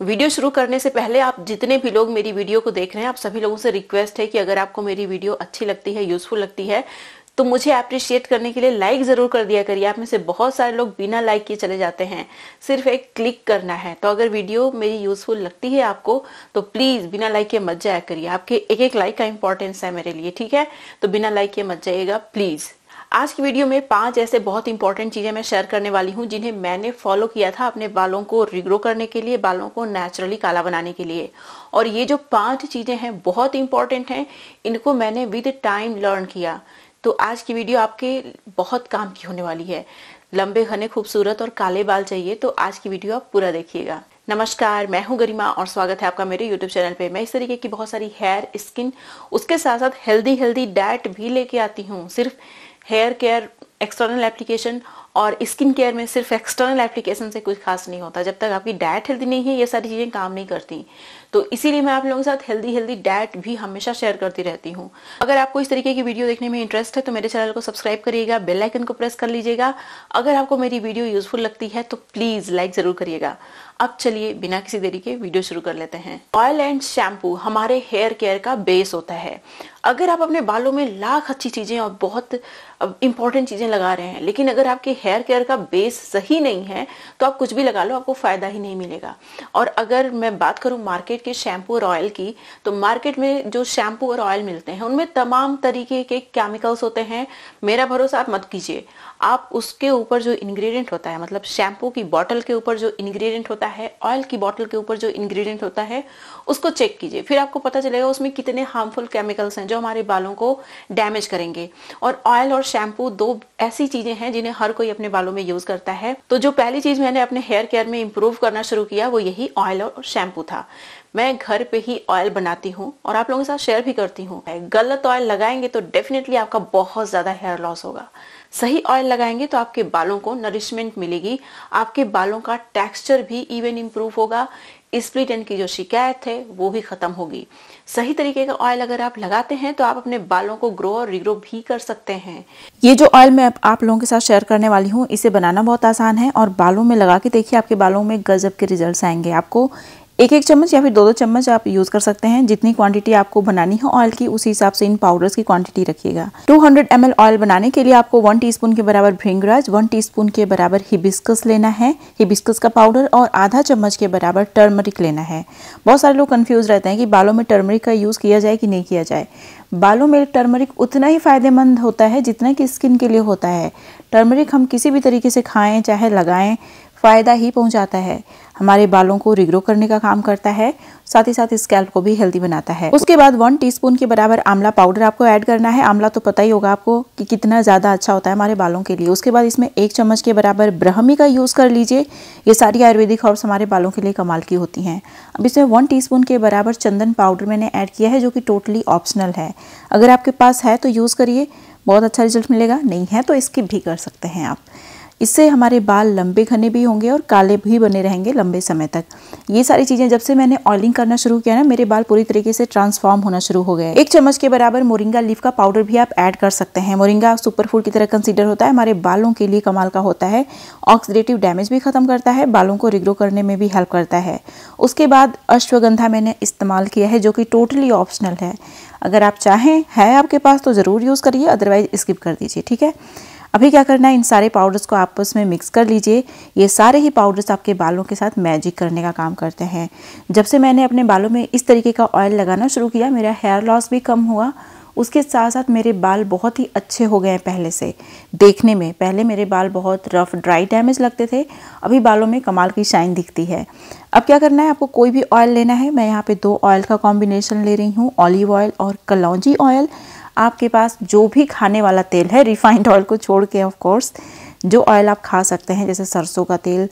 video शुरू करने से पहले आप जितने भी लोग मेरी वीडियो को देख रहे हैं आप सभी लोगों से रिक्वेस्ट है कि अगर आपको मेरी वीडियो अच्छी लगती है यूजफुल लगती है तो मुझे अप्रिशिएट करने के लिए लाइक ज़रूर कर दिया करिए आप में से बहुत सारे लोग बिना लाइक किए चले जाते हैं सिर्फ एक क्लिक करना है तो अगर वीडियो मेरी यूज़फुल लगती है आपको तो प्लीज़ बिना लाइक के मत जाया करिए आपके एक एक लाइक का इंपॉर्टेंस है मेरे लिए ठीक है तो बिना लाइक के मत जाइएगा प्लीज़ आज की वीडियो में पांच ऐसे बहुत इंपॉर्टेंट चीजें मैं शेयर करने वाली हूं जिन्हें मैंने फॉलो किया था अपने बालों को रिग्रो करने के लिए बालों को नेचुरली काला बनाने के लिए और ये जो पांच चीजें हैं बहुत इंपॉर्टेंट हैं इनको मैंने विद टाइम लर्न किया तो आज की वीडियो आपके बहुत काम की होने वाली है लंबे घने खूबसूरत और काले बाल चाहिए तो आज की वीडियो आप पूरा देखिएगा नमस्कार मैं हूं गरिमा और स्वागत है आपका मेरे YouTube चैनल पे मैं इस तरीके की बहुत सारी हेयर स्किन उसके साथ साथ हेल्दी हेल्दी डाइट भी लेके आती हूं सिर्फ हेयर केयर एक्सटर्नल एप्लीकेशन और स्किन केयर में सिर्फ एक्सटर्नल एप्लीकेशन से कुछ खास नहीं होता जब तक आपकी डाइट हेल्दी नहीं है ये सारी चीज़ें काम नहीं करती तो इसीलिए मैं आप लोगों के साथ हेल्दी हेल्दी डाइट भी हमेशा शेयर करती रहती हूँ अगर आपको इस तरीके की वीडियो देखने में इंटरेस्ट है तो मेरे चैनल को सब्सक्राइब करिएगा बेल आइकन को प्रेस कर लीजिएगा अगर आपको मेरी वीडियो यूजफुल लगती है तो प्लीज़ लाइक ज़रूर करिएगा अब चलिए बिना किसी देरी के वीडियो शुरू कर लेते हैं ऑयल एंड शैम्पू हमारे हेयर केयर का बेस होता है अगर आप अपने बालों में लाख अच्छी चीज़ें और बहुत इंपॉर्टेंट चीज़ें लगा रहे हैं लेकिन अगर आपके हेयर केयर का बेस सही नहीं है तो आप कुछ भी लगा लो आपको फ़ायदा ही नहीं मिलेगा और अगर मैं बात करूं मार्केट के शैम्पू और ऑयल की तो मार्केट में जो शैम्पू और ऑयल मिलते हैं उनमें तमाम तरीके के केमिकल्स होते हैं मेरा भरोसा आप मत कीजिए आप उसके ऊपर जो इंग्रेडिएंट होता है मतलब शैम्पू की बॉटल के ऊपर जो इंग्रेडिएंट होता है ऑयल की बॉटल के ऊपर जो इंग्रेडिएंट होता है उसको चेक कीजिए फिर आपको पता चलेगा उसमें कितने हार्मफुल केमिकल्स हैं जो हमारे बालों को डैमेज करेंगे और ऑयल और शैम्पू दो ऐसी चीज़ें हैं जिन्हें हर कोई अपने बालों में यूज करता है तो जो पहली चीज मैंने अपने हेयर केयर में इम्प्रूव करना शुरू किया वो यही ऑयल और शैम्पू था मैं घर पे ही ऑयल बनाती हूँ और आप लोगों के साथ शेयर भी करती हूँ गलत ऑयल लगाएंगे तो डेफिनेटली आपका बहुत ज्यादा हेयर लॉस होगा सही ऑयल लगाएंगे तो आपके बालों को नरिशमेंट मिलेगी आपके बालों का टेक्सचर भी इवन इम्प्रूव होगा स्प्लिट एंड की जो शिकायत है वो भी खत्म होगी सही तरीके का ऑयल अगर आप लगाते हैं तो आप अपने बालों को ग्रो और रिग्रो भी कर सकते हैं ये जो ऑयल मैं आप लोगों के साथ शेयर करने वाली हूँ इसे बनाना बहुत आसान है और बालों में लगा के देखिए आपके बालों में गजब के रिजल्ट आएंगे आपको एक एक चम्मच या फिर दो दो चम्मच आप यूज़ कर सकते हैं जितनी क्वांटिटी आपको बनानी हो ऑयल की उसी हिसाब से इन पाउडर्स की क्वांटिटी रखिएगा 200 हंड्रेड ऑयल बनाने के लिए आपको वन टीस्पून के बराबर भृंगराज वन टीस्पून के बराबर हिबिस्कस लेना है हिबिस्कस का पाउडर और आधा चम्मच के बराबर टर्मरिक लेना है बहुत सारे लोग कन्फ्यूज़ रहते हैं कि बालों में टर्मरिक का यूज़ किया जाए कि नहीं किया जाए बालों में टर्मरिक उतना ही फ़ायदेमंद होता है जितना कि स्किन के लिए होता है टर्मरिक हम किसी भी तरीके से खाएँ चाहे लगाएँ फ़ायदा ही पहुँचाता है हमारे बालों को रिग्रो करने का काम करता है साथ ही साथ स्कैल्प को भी हेल्दी बनाता है उसके बाद वन टीस्पून के बराबर आंवला पाउडर आपको ऐड करना है आंवला तो पता ही होगा आपको कि कितना ज़्यादा अच्छा होता है हमारे बालों के लिए उसके बाद इसमें एक चम्मच के बराबर ब्रह्मी का यूज़ कर लीजिए ये सारी आयुर्वेदिक हर्ब्स हमारे बालों के लिए कमाल की होती हैं अब इसमें वन टी के बराबर चंदन पाउडर मैंने ऐड किया है जो कि टोटली ऑप्शनल है अगर आपके पास है तो यूज़ करिए बहुत अच्छा रिजल्ट मिलेगा नहीं है तो इसकी भी कर सकते हैं आप इससे हमारे बाल लंबे घने भी होंगे और काले भी बने रहेंगे लंबे समय तक ये सारी चीज़ें जब से मैंने ऑयलिंग करना शुरू किया ना मेरे बाल पूरी तरीके से ट्रांसफॉर्म होना शुरू हो गए एक चम्मच के बराबर मोरिंगा लीफ का पाउडर भी आप ऐड कर सकते हैं मोरिंगा सुपर फूड की तरह कंसिडर होता है हमारे बालों के लिए कमाल का होता है ऑक्सीडेटिव डैमेज भी खत्म करता है बालों को रिग्रो करने में भी हेल्प करता है उसके बाद अश्वगंधा मैंने इस्तेमाल किया है जो कि टोटली ऑप्शनल है अगर आप चाहें है आपके पास तो ज़रूर यूज़ करिए अदरवाइज़ स्किप कर दीजिए ठीक है अभी क्या करना है इन सारे पाउडर्स को आपस में मिक्स कर लीजिए ये सारे ही पाउडर्स आपके बालों के साथ मैजिक करने का काम करते हैं जब से मैंने अपने बालों में इस तरीके का ऑयल लगाना शुरू किया मेरा हेयर लॉस भी कम हुआ उसके साथ साथ मेरे बाल बहुत ही अच्छे हो गए हैं पहले से देखने में पहले मेरे बाल बहुत रफ ड्राई डैमेज लगते थे अभी बालों में कमाल की शाइन दिखती है अब क्या करना है आपको कोई भी ऑयल लेना है मैं यहाँ पे दो ऑयल का कॉम्बिनेशन ले रही हूँ ऑलिव ऑयल और कलौजी ऑयल आपके पास जो भी खाने वाला तेल है रिफाइंड ऑयल को छोड़ के ऑफ कोर्स जो ऑयल आप खा सकते हैं जैसे सरसों का तेल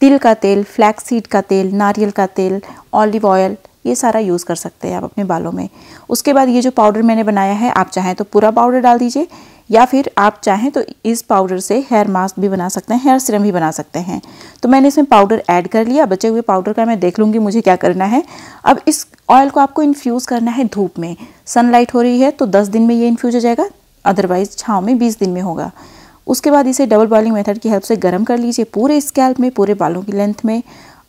तिल का तेल फ्लैक्सीड का तेल नारियल का तेल ऑलिव ऑयल ये सारा यूज़ कर सकते हैं आप अपने बालों में उसके बाद ये जो पाउडर मैंने बनाया है आप चाहें तो पूरा पाउडर डाल दीजिए या फिर आप चाहें तो इस पाउडर से हेयर मास्क भी बना सकते हैं हेयर सीरम भी बना सकते हैं तो मैंने इसमें पाउडर ऐड कर लिया बचे हुए पाउडर का मैं देख लूँगी मुझे क्या करना है अब इस ऑयल को आपको इन्फ्यूज़ करना है धूप में सनलाइट हो रही है तो दस दिन में ये इन्फ्यूज हो जाएगा अदरवाइज़ छाँव में बीस दिन में होगा उसके बाद इसे डबल बॉइलिंग मेथड की हेल्प से गर्म कर लीजिए पूरे स्कैल्प में पूरे बालों की लेंथ में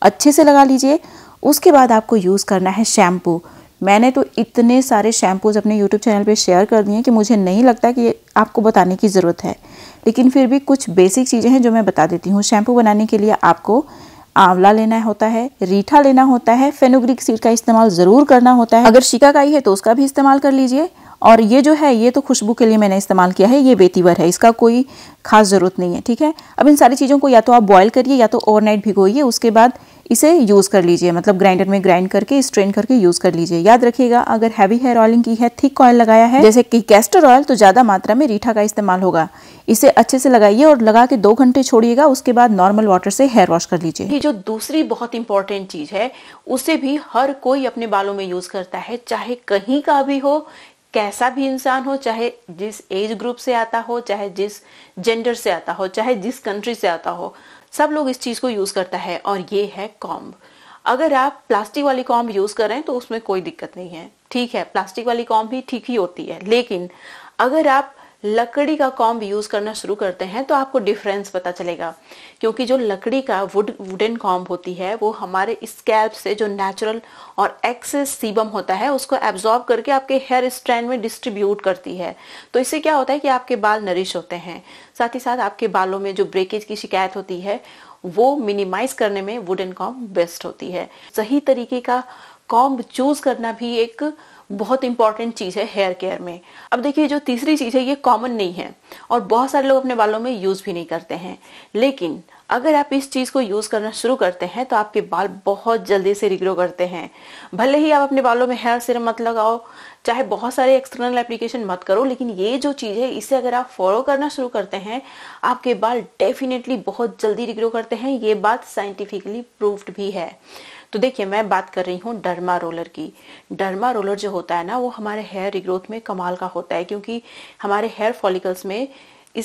अच्छे से लगा लीजिए उसके बाद आपको यूज़ करना है शैम्पू मैंने तो इतने सारे शैम्पूज़ अपने यूट्यूब चैनल पे शेयर कर दिए हैं कि मुझे नहीं लगता कि आपको बताने की ज़रूरत है लेकिन फिर भी कुछ बेसिक चीज़ें हैं जो मैं बता देती हूँ शैम्पू बनाने के लिए आपको आंवला लेना होता है रीठा लेना होता है फेनोग्रिक सीड का इस्तेमाल ज़रूर करना होता है अगर शिकाकाई है तो उसका भी इस्तेमाल कर लीजिए और ये जो है ये तो खुशबू के लिए मैंने इस्तेमाल किया है ये बेतीवर है इसका कोई खास ज़रूरत नहीं है ठीक है अब इन सारी चीज़ों को या तो आप बॉयल करिए या तो ओवरनाइट भिगोइए उसके बाद इसे यूज़ कर लीजिए मतलब ग्राइंडर में ग्राइंड करके स्ट्रेन करके यूज़ कर लीजिए याद रखिएगा अगर हैवी हेयर ऑयलिंग की है थिक ऑयल लगाया है जैसे कि कैस्टर ऑयल तो ज़्यादा मात्रा में रीठा का इस्तेमाल होगा इसे अच्छे से लगाइए और लगा के दो घंटे छोड़िएगा उसके बाद नॉर्मल वाटर से हेयर वॉश कर लीजिए ये जो दूसरी बहुत इंपॉर्टेंट चीज़ है उसे भी हर कोई अपने बालों में यूज़ करता है चाहे कहीं का भी हो कैसा भी इंसान हो चाहे जिस एज ग्रुप से आता हो चाहे जिस जेंडर से आता हो चाहे जिस कंट्री से आता हो सब लोग इस चीज़ को यूज़ करता है और ये है कॉम्ब अगर आप प्लास्टिक वाली कॉम्ब यूज़ कर रहे हैं तो उसमें कोई दिक्कत नहीं है ठीक है प्लास्टिक वाली कॉम्ब भी ठीक ही होती है लेकिन अगर आप लकड़ी का कॉम्ब यूज करना शुरू करते हैं तो आपको डिफरेंस पता चलेगा क्योंकि जो लकड़ी का वुड वुडन कॉम्ब होती है वो हमारे स्कैल्प से जो नेचुरल और एक्सेस सीबम होता है उसको एब्जॉर्ब करके आपके हेयर स्ट्रैंड में डिस्ट्रीब्यूट करती है तो इससे क्या होता है कि आपके बाल नरिश होते हैं साथ ही साथ आपके बालों में जो ब्रेकेज की शिकायत होती है वो मिनिमाइज करने में वुडन कॉम्ब बेस्ट होती है सही तरीके का कॉम्ब चूज करना भी एक बहुत इंपॉर्टेंट चीज़ है हेयर केयर में अब देखिए जो तीसरी चीज़ है ये कॉमन नहीं है और बहुत सारे लोग अपने बालों में यूज़ भी नहीं करते हैं लेकिन अगर आप इस चीज़ को यूज़ करना शुरू करते हैं तो आपके बाल बहुत जल्दी से रिग्रो करते हैं भले ही आप अपने बालों में हेयर सिरम मत लगाओ चाहे बहुत सारे एक्सटर्नल एप्लीकेशन मत करो लेकिन ये जो चीज़ है इसे अगर आप फॉलो करना शुरू करते हैं आपके बाल डेफिनेटली बहुत जल्दी रिग्रो करते हैं ये बात साइंटिफिकली प्रूफ भी है तो देखिए मैं बात कर रही हूँ डर्मा रोलर की डर्मा रोलर जो होता है ना वो हमारे हेयर रिग्रोथ में कमाल का होता है क्योंकि हमारे हेयर फॉलिकल्स में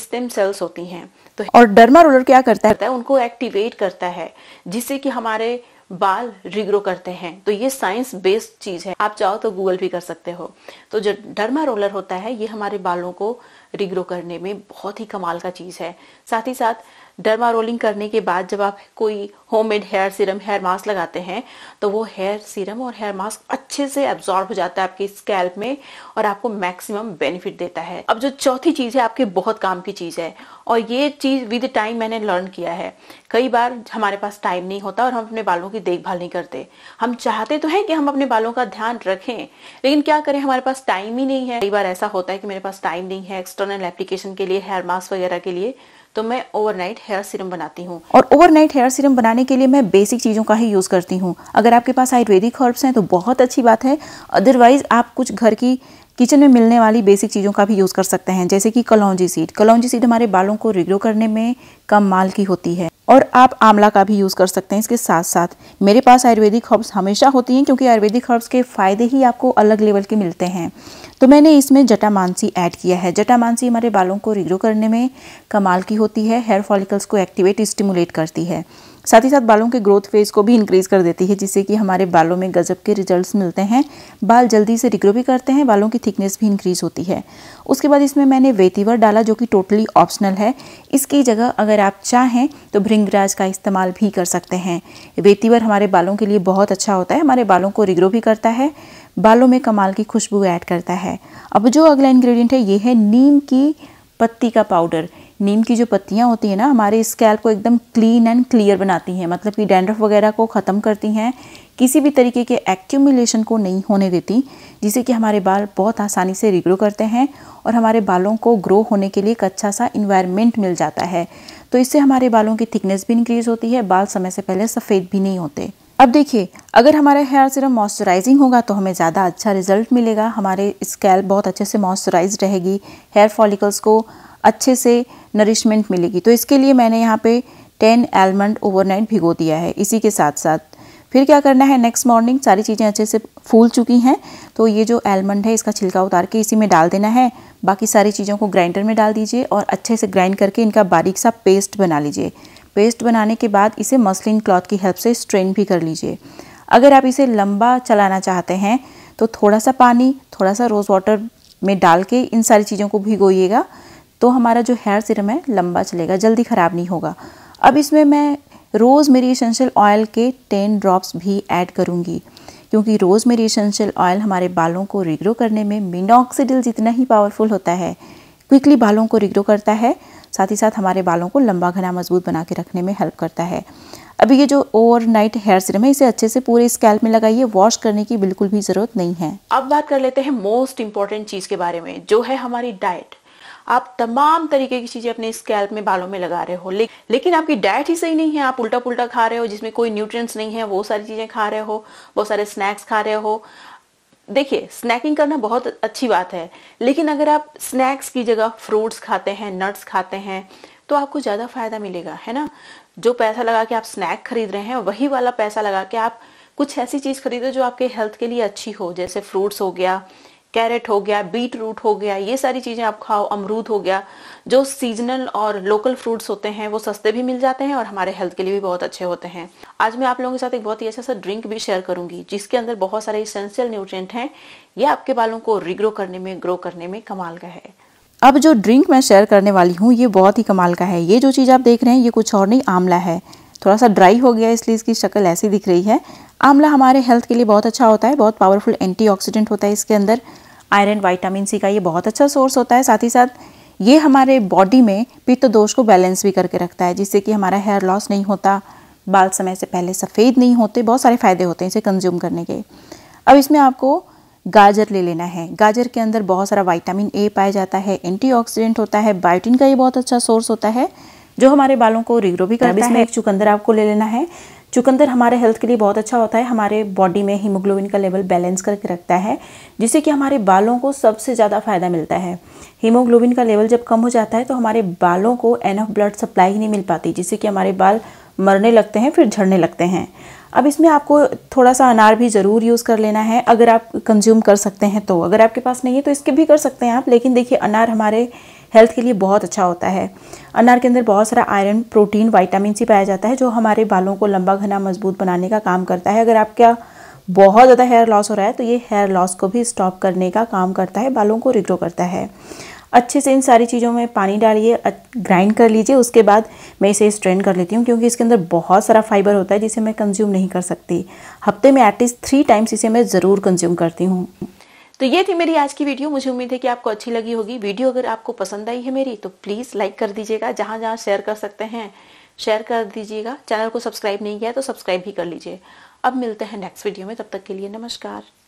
स्टेम सेल्स होती हैं तो और डर्मा रोलर क्या करता है उनको एक्टिवेट करता है जिससे कि हमारे बाल रिग्रो करते हैं तो ये साइंस बेस्ड चीज है आप चाहो तो गूगल भी कर सकते हो तो जो डर्मा रोलर होता है ये हमारे बालों को रिग्रो करने में बहुत ही कमाल का चीज़ है साथ ही साथ डरमा रोलिंग करने के बाद जब आप कोई homemade hair serum hair mask लगाते हैं तो वो हेयर सीरम और हेयर मास्क अच्छे से एब्जॉर्ब हो जाता है आपके स्कैल्प में और आपको मैक्सिमम बेनिफिट देता है अब जो चौथी चीज़ है आपके बहुत काम की चीज़ है और ये चीज़ विद टाइम मैंने लर्न किया है कई बार हमारे पास टाइम नहीं होता और हम अपने बालों की देखभाल नहीं करते हम चाहते तो हैं कि हम अपने बालों का ध्यान रखें लेकिन क्या करें हमारे पास टाइम ही नहीं है कई बार ऐसा होता है कि मेरे पास टाइम नहीं है एक्स्ट्रा एक्सटर्नल एप्लीकेशन के लिए हेयर मास्क वगैरह के लिए तो मैं ओवरनाइट हेयर सीरम बनाती हूँ और ओवरनाइट हेयर सीरम बनाने के लिए मैं बेसिक चीज़ों का ही यूज़ करती हूँ अगर आपके पास आयुर्वेदिक हर्ब्स हैं तो बहुत अच्छी बात है अदरवाइज़ आप कुछ घर की किचन में मिलने वाली बेसिक चीज़ों का भी यूज़ कर सकते हैं जैसे कि कलौजी सीड कलौजी सीड हमारे बालों को रिग्रो करने में कम माल की होती है और आप आंवला का भी यूज़ कर सकते हैं इसके साथ साथ मेरे पास आयुर्वेदिक हर्ब्स हमेशा होती हैं क्योंकि आयुर्वेदिक हर्ब्स के फ़ायदे ही आपको अलग लेवल के मिलते हैं तो मैंने इसमें जटा मानसी ऐड किया है जटा मानसी हमारे बालों को रिग्रो करने में कमाल की होती है हेयर फॉलिकल्स को एक्टिवेट स्टिमुलेट करती है साथ ही साथ बालों के ग्रोथ फेज को भी इंक्रीज़ कर देती है जिससे कि हमारे बालों में गजब के रिजल्ट्स मिलते हैं बाल जल्दी से रिग्रो भी करते हैं बालों की थिकनेस भी इंक्रीज़ होती है उसके बाद इसमें मैंने वेतीवर डाला जो कि टोटली ऑप्शनल है इसकी जगह अगर आप चाहें तो भृंगराज का इस्तेमाल भी कर सकते हैं वेतीवर हमारे बालों के लिए बहुत अच्छा होता है हमारे बालों को रिग्रो भी करता है बालों में कमाल की खुशबू ऐड करता है अब जो अगला इन्ग्रीडियंट है ये है नीम की पत्ती का पाउडर नीम की जो पत्तियाँ होती हैं ना हमारे स्कैल्प को एकदम क्लीन एंड क्लियर बनाती हैं मतलब कि डैंड्रफ वगैरह को ख़त्म करती हैं किसी भी तरीके के एक्यूमिलेशन को नहीं होने देती जिससे कि हमारे बाल बहुत आसानी से रिग्रो करते हैं और हमारे बालों को ग्रो होने के लिए एक अच्छा सा इन्वायरमेंट मिल जाता है तो इससे हमारे बालों की थिकनेस भी इंक्रीज़ होती है बाल समय से पहले सफ़ेद भी नहीं होते अब देखिए अगर हमारा हेयर सिरम मॉइस्चराइजिंग होगा तो हमें ज़्यादा अच्छा रिजल्ट मिलेगा हमारे स्कैल्प बहुत अच्छे से मॉइस्चराइज रहेगी हेयर फॉलिकल्स को अच्छे से नरिशमेंट मिलेगी तो इसके लिए मैंने यहाँ पे टेन एलमंड ओवरनाइट भिगो दिया है इसी के साथ साथ फिर क्या करना है नेक्स्ट मॉर्निंग सारी चीज़ें अच्छे से फूल चुकी हैं तो ये जो एलमंड है इसका छिलका उतार के इसी में डाल देना है बाकी सारी चीज़ों को ग्राइंडर में डाल दीजिए और अच्छे से ग्राइंड करके इनका बारीक सा पेस्ट बना लीजिए पेस्ट बनाने के बाद इसे मसलिन क्लॉथ की हेल्प से स्ट्रेन भी कर लीजिए अगर आप इसे लंबा चलाना चाहते हैं तो थोड़ा सा पानी थोड़ा सा रोज़ वाटर में डाल के इन सारी चीज़ों को भिगोइएगा तो हमारा जो हेयर सिरम है लंबा चलेगा जल्दी ख़राब नहीं होगा अब इसमें मैं रोज़ मेरी इसेंशियल ऑयल के टेन ड्रॉप्स भी ऐड करूँगी क्योंकि रोज़ मेरी इसेंशियल ऑयल हमारे बालों को रिग्रो करने में मिनोक्सीडिल जितना ही पावरफुल होता है क्विकली बालों को रिग्रो करता है साथ ही साथ हमारे बालों को लंबा घना मजबूत बना के रखने में हेल्प करता है अभी ये जो ओवर नाइट हेयर सीरम है इसे अच्छे से पूरे स्कैल्प में लगाइए वॉश करने की बिल्कुल भी जरूरत नहीं है अब बात कर लेते हैं मोस्ट इंपॉर्टेंट चीज के बारे में जो है हमारी डाइट आप तमाम तरीके की चीजें अपने स्कैल्प में बालों में लगा रहे हो ले, लेकिन आपकी डाइट ही सही नहीं है आप उल्टा पुल्टा खा रहे हो जिसमें कोई न्यूट्रिएंट्स नहीं है वो सारी चीजें खा रहे हो बहुत सारे स्नैक्स खा रहे हो देखिए स्नैकिंग करना बहुत अच्छी बात है लेकिन अगर आप स्नैक्स की जगह फ्रूट्स खाते हैं नट्स खाते हैं तो आपको ज़्यादा फायदा मिलेगा है ना जो पैसा लगा के आप स्नैक खरीद रहे हैं वही वाला पैसा लगा के आप कुछ ऐसी चीज़ खरीदो जो आपके हेल्थ के लिए अच्छी हो जैसे फ्रूट्स हो गया कैरेट हो गया बीट रूट हो गया ये सारी चीज़ें आप खाओ अमरूद हो गया जो सीजनल और लोकल फ्रूट्स होते हैं वो सस्ते भी मिल जाते हैं और हमारे हेल्थ के लिए भी बहुत अच्छे होते हैं आज मैं आप लोगों के साथ एक बहुत ही अच्छा सा ड्रिंक भी शेयर करूंगी जिसके अंदर बहुत सारे इसेंशियल न्यूट्रिएंट हैं ये आपके बालों को रिग्रो करने में ग्रो करने में कमाल का है अब जो ड्रिंक मैं शेयर करने वाली हूँ ये बहुत ही कमाल का है ये जो चीज़ आप देख रहे हैं ये कुछ और नहीं आंवला है थोड़ा सा ड्राई हो गया इसलिए इसकी शक्ल ऐसी दिख रही है आंवला हमारे हेल्थ के लिए बहुत अच्छा होता है बहुत पावरफुल एंटीऑक्सीडेंट होता है इसके अंदर आयरन वाइटामिन सी का ये बहुत अच्छा सोर्स होता है साथ ही साथ ये हमारे बॉडी में पित्त दोष को बैलेंस भी करके रखता है जिससे कि हमारा हेयर लॉस नहीं होता बाल समय से पहले सफ़ेद नहीं होते बहुत सारे फ़ायदे होते हैं इसे कंज्यूम करने के अब इसमें आपको गाजर ले लेना है गाजर के अंदर बहुत सारा वाइटामिन ए पाया जाता है एंटीऑक्सीडेंट होता है बायोटिन का ये बहुत अच्छा सोर्स होता है जो हमारे बालों को रिग्रो भी करता है एक चुकंदर आपको ले लेना है चुकंदर हमारे हेल्थ के लिए बहुत अच्छा होता है हमारे बॉडी में हीमोग्लोबिन का लेवल बैलेंस करके रखता है जिससे कि हमारे बालों को सबसे ज़्यादा फ़ायदा मिलता है हीमोग्लोबिन का लेवल जब कम हो जाता है तो हमारे बालों को एनफ ब्लड सप्लाई ही नहीं मिल पाती जिससे कि हमारे बाल मरने लगते हैं फिर झड़ने लगते हैं अब इसमें आपको थोड़ा सा अनार भी ज़रूर यूज़ कर लेना है अगर आप कंज्यूम कर सकते हैं तो अगर आपके पास नहीं है तो इसके भी कर सकते हैं आप लेकिन देखिए अनार हमारे हेल्थ के लिए बहुत अच्छा होता है अनार के अंदर बहुत सारा आयरन प्रोटीन वाइटामिन सी पाया जाता है जो हमारे बालों को लंबा घना मजबूत बनाने का काम करता है अगर आपका बहुत ज़्यादा हेयर लॉस हो रहा है तो ये हेयर लॉस को भी स्टॉप करने का काम करता है बालों को रिग्रो करता है अच्छे से इन सारी चीज़ों में पानी डालिए ग्राइंड कर लीजिए उसके बाद मैं इसे स्ट्रेन कर लेती हूँ क्योंकि इसके अंदर बहुत सारा फाइबर होता है जिसे मैं कंज्यूम नहीं कर सकती हफ्ते में एटलीस्ट थ्री टाइम्स इसे मैं ज़रूर कंज्यूम करती हूँ तो ये थी मेरी आज की वीडियो मुझे उम्मीद है कि आपको अच्छी लगी होगी वीडियो अगर आपको पसंद आई है मेरी तो प्लीज़ लाइक कर दीजिएगा जहां जहां शेयर कर सकते हैं शेयर कर दीजिएगा चैनल को सब्सक्राइब नहीं किया तो सब्सक्राइब भी कर लीजिए अब मिलते हैं नेक्स्ट वीडियो में तब तक के लिए नमस्कार